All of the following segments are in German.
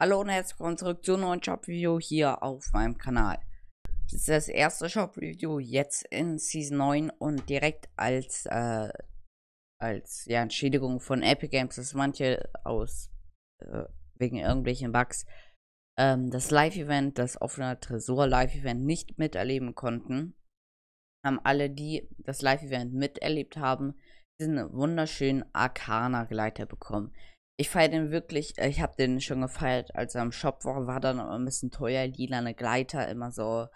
Hallo und herzlich willkommen zurück zu einem neuen Shop-Video hier auf meinem Kanal. Das ist das erste Shop-Video jetzt in Season 9 und direkt als, äh, als ja, Entschädigung von Epic Games, dass manche aus äh, wegen irgendwelchen Bugs ähm, das Live-Event, das offene Tresor-Live-Event nicht miterleben konnten. Haben alle, die das Live-Event miterlebt haben, diesen wunderschönen Arcana-Gleiter bekommen. Ich feiere den wirklich, äh, ich habe den schon gefeiert, als er im Shop war, war dann ein bisschen teuer, lila eine Gleiter, immer so,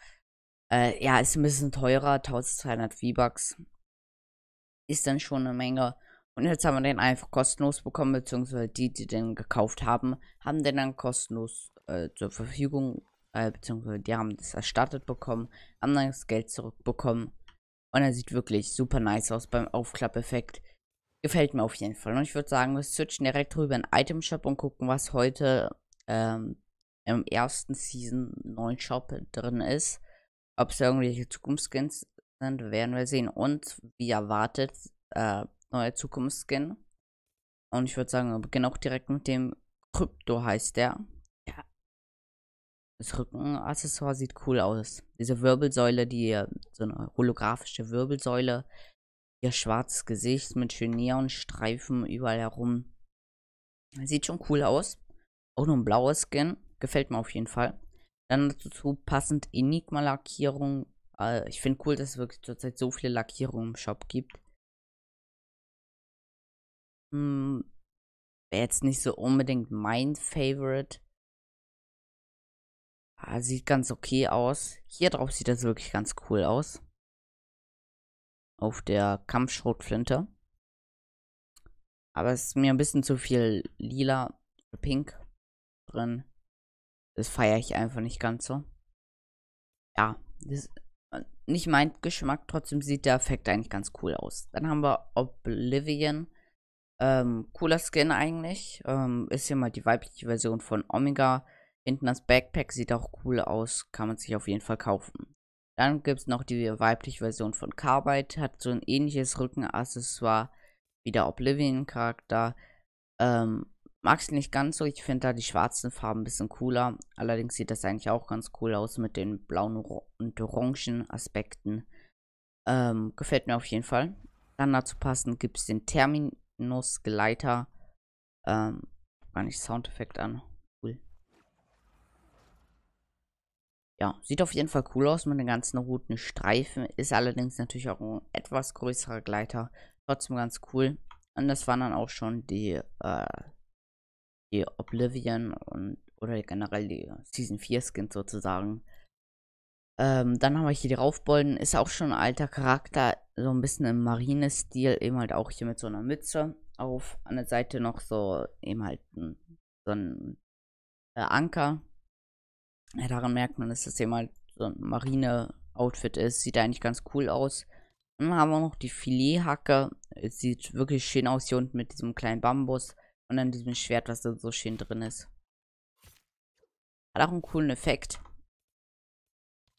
äh, ja, ist ein bisschen teurer, 1200 V-Bucks, ist dann schon eine Menge. Und jetzt haben wir den einfach kostenlos bekommen, beziehungsweise die, die den gekauft haben, haben den dann kostenlos äh, zur Verfügung, äh, beziehungsweise die haben das erstattet bekommen, haben dann das Geld zurückbekommen. Und er sieht wirklich super nice aus beim Aufklappeffekt. Gefällt mir auf jeden Fall. Und ich würde sagen, wir switchen direkt rüber in Item Shop und gucken, was heute ähm, im ersten Season neuen Shop drin ist. Ob es irgendwelche Zukunftsskins sind, werden wir sehen. Und wie erwartet, äh, neue Zukunftsskin. Und ich würde sagen, wir beginnen auch direkt mit dem Krypto heißt der. Ja. Das Rückenaccessoire sieht cool aus. Diese Wirbelsäule, die äh, so eine holographische Wirbelsäule, ihr schwarzes Gesicht mit schönen Neonstreifen überall herum. Sieht schon cool aus. Auch noch ein blaues Skin. Gefällt mir auf jeden Fall. Dann dazu passend Enigma-Lackierung. Äh, ich finde cool, dass es wirklich zurzeit so viele Lackierungen im Shop gibt. Hm, Wäre jetzt nicht so unbedingt mein Favorite. Ah, sieht ganz okay aus. Hier drauf sieht das wirklich ganz cool aus auf der Kampfschrotflinte. Aber es ist mir ein bisschen zu viel lila, pink drin. Das feiere ich einfach nicht ganz so. Ja, das äh, nicht mein Geschmack, trotzdem sieht der Effekt eigentlich ganz cool aus. Dann haben wir Oblivion. Ähm, cooler Skin eigentlich. Ähm, ist hier mal die weibliche Version von Omega. Hinten das Backpack sieht auch cool aus. Kann man sich auf jeden Fall kaufen. Dann gibt es noch die weibliche Version von Carbide, hat so ein ähnliches Rückenaccessoire wie der Oblivion-Charakter. Ähm, mag es nicht ganz so, ich finde da die schwarzen Farben ein bisschen cooler. Allerdings sieht das eigentlich auch ganz cool aus mit den blauen und orangen Aspekten. Ähm, gefällt mir auf jeden Fall. Dann dazu passend gibt es den terminus gleiter Ähm, gar nicht Soundeffekt an. Ja, sieht auf jeden Fall cool aus mit den ganzen roten Streifen. Ist allerdings natürlich auch ein etwas größerer Gleiter. Trotzdem ganz cool. Und das waren dann auch schon die, äh, die Oblivion und oder generell die Season 4 Skins sozusagen. Ähm, dann haben wir hier die Raufbolden. Ist auch schon ein alter Charakter. So ein bisschen im Marinestil. Eben halt auch hier mit so einer Mütze. Auf an der Seite noch so eben halt so ein äh, Anker ja, daran merkt man, dass das hier mal halt so ein Marine-Outfit ist. Sieht eigentlich ganz cool aus. Dann haben wir noch die Filet-Hacke. sieht wirklich schön aus hier unten mit diesem kleinen Bambus. Und dann diesem Schwert, was da so schön drin ist. Hat auch einen coolen Effekt.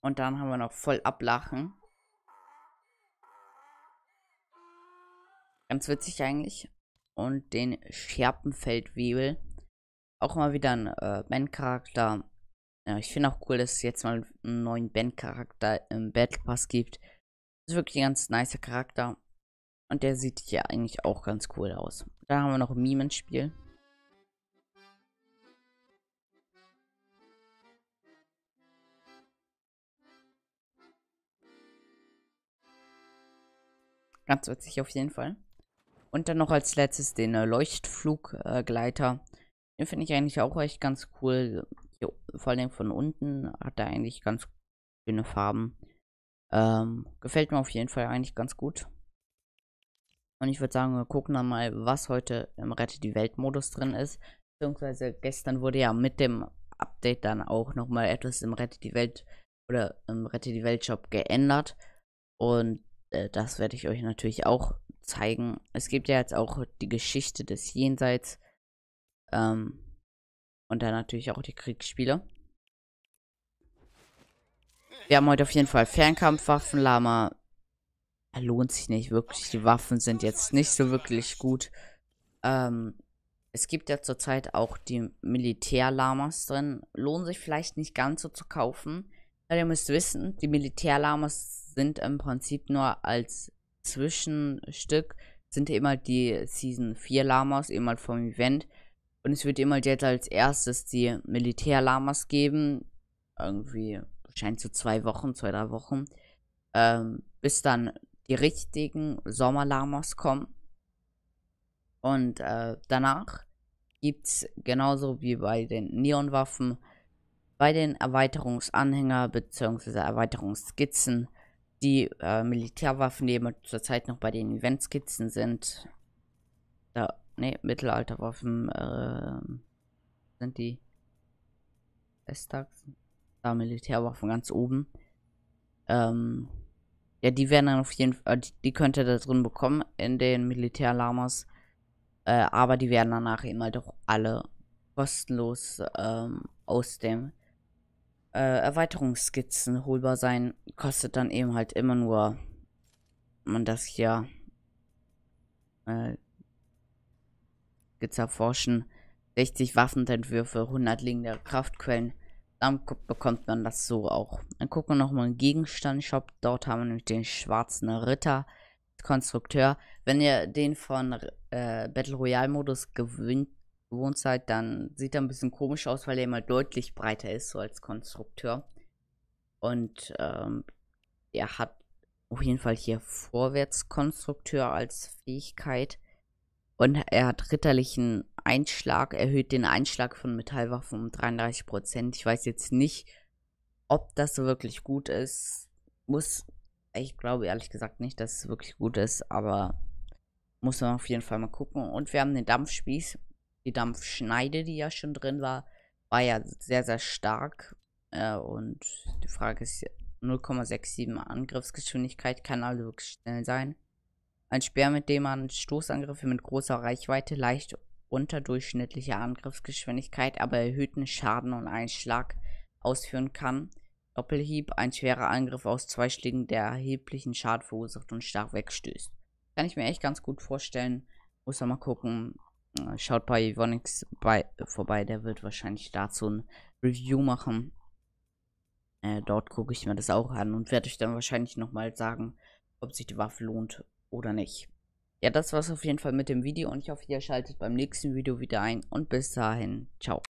Und dann haben wir noch voll ablachen. Ganz witzig eigentlich. Und den Scherpenfeldwebel. Auch mal wieder ein äh, Man-Charakter. Ja, ich finde auch cool, dass es jetzt mal einen neuen Ben-Charakter im Battle Pass gibt. Das ist wirklich ein ganz nicer Charakter. Und der sieht hier eigentlich auch ganz cool aus. Da haben wir noch ein Meme ins Spiel. Ganz witzig auf jeden Fall. Und dann noch als letztes den äh, Leuchtfluggleiter. Den finde ich eigentlich auch echt ganz cool vor allem von unten hat er eigentlich ganz schöne Farben. Ähm, gefällt mir auf jeden Fall eigentlich ganz gut. Und ich würde sagen, wir gucken dann mal, was heute im Rette die Welt-Modus drin ist. Beziehungsweise gestern wurde ja mit dem Update dann auch nochmal etwas im Rette die Welt oder im Rette die Welt Shop geändert. Und äh, das werde ich euch natürlich auch zeigen. Es gibt ja jetzt auch die Geschichte des Jenseits. Ähm, und dann natürlich auch die Kriegsspiele. Wir haben heute auf jeden Fall Fernkampfwaffen, Lama. Er lohnt sich nicht wirklich. Die Waffen sind jetzt nicht so wirklich gut. Ähm, es gibt ja zurzeit auch die Militärlamas drin. Lohnen sich vielleicht nicht ganz so zu kaufen. Ja, ihr müsst wissen, die Militärlamas sind im Prinzip nur als Zwischenstück, sind immer die Season 4 Lamas, immer vom Event. Und es wird immer jetzt als erstes die Militärlamas geben. Irgendwie, wahrscheinlich so zwei Wochen, zwei, drei Wochen. Ähm, bis dann die richtigen Sommerlamas kommen. Und äh, danach gibt es genauso wie bei den Neonwaffen bei den Erweiterungsanhänger bzw. Erweiterungsskizzen die äh, Militärwaffen, die immer zurzeit noch bei den Eventskizzen sind. Da Ne, Mittelalterwaffen äh, sind die Estax. Da Militärwaffen ganz oben. Ähm, ja, die werden dann auf jeden Fall, äh, die, die könnt ihr da drin bekommen in den Militärlamas. Äh, aber die werden danach eben halt auch alle kostenlos ähm, aus dem äh, Erweiterungsskizzen holbar sein. Kostet dann eben halt immer nur man das hier äh, zerforschen. 60 Waffenentwürfe, 100 liegende Kraftquellen. Dann bekommt man das so auch. Dann gucken wir nochmal im Gegenstand-Shop. Dort haben wir nämlich den schwarzen Ritter. Konstrukteur. Wenn ihr den von äh, Battle Royale Modus gewöhnt, gewohnt seid, dann sieht er ein bisschen komisch aus, weil er immer deutlich breiter ist, so als Konstrukteur. Und ähm, er hat auf jeden Fall hier Vorwärtskonstrukteur als Fähigkeit. Und er hat ritterlichen Einschlag, erhöht den Einschlag von Metallwaffen um 33%. Ich weiß jetzt nicht, ob das wirklich gut ist. Muss, ich glaube ehrlich gesagt nicht, dass es wirklich gut ist, aber muss man auf jeden Fall mal gucken. Und wir haben den Dampfspieß. Die Dampfschneide, die ja schon drin war, war ja sehr, sehr stark. Äh, und die Frage ist 0,67 Angriffsgeschwindigkeit, kann also wirklich schnell sein. Ein Speer, mit dem man Stoßangriffe mit großer Reichweite, leicht unterdurchschnittlicher Angriffsgeschwindigkeit, aber erhöhten Schaden und Einschlag ausführen kann. Doppelhieb, ein schwerer Angriff aus zwei Schlägen, der erheblichen Schaden verursacht und stark wegstößt. Kann ich mir echt ganz gut vorstellen. Muss man mal gucken. Äh, schaut bei Ivonix bei, vorbei, der wird wahrscheinlich dazu ein Review machen. Äh, dort gucke ich mir das auch an und werde euch dann wahrscheinlich nochmal sagen, ob sich die Waffe lohnt oder nicht. Ja, das war es auf jeden Fall mit dem Video und ich hoffe, ihr schaltet beim nächsten Video wieder ein und bis dahin, ciao.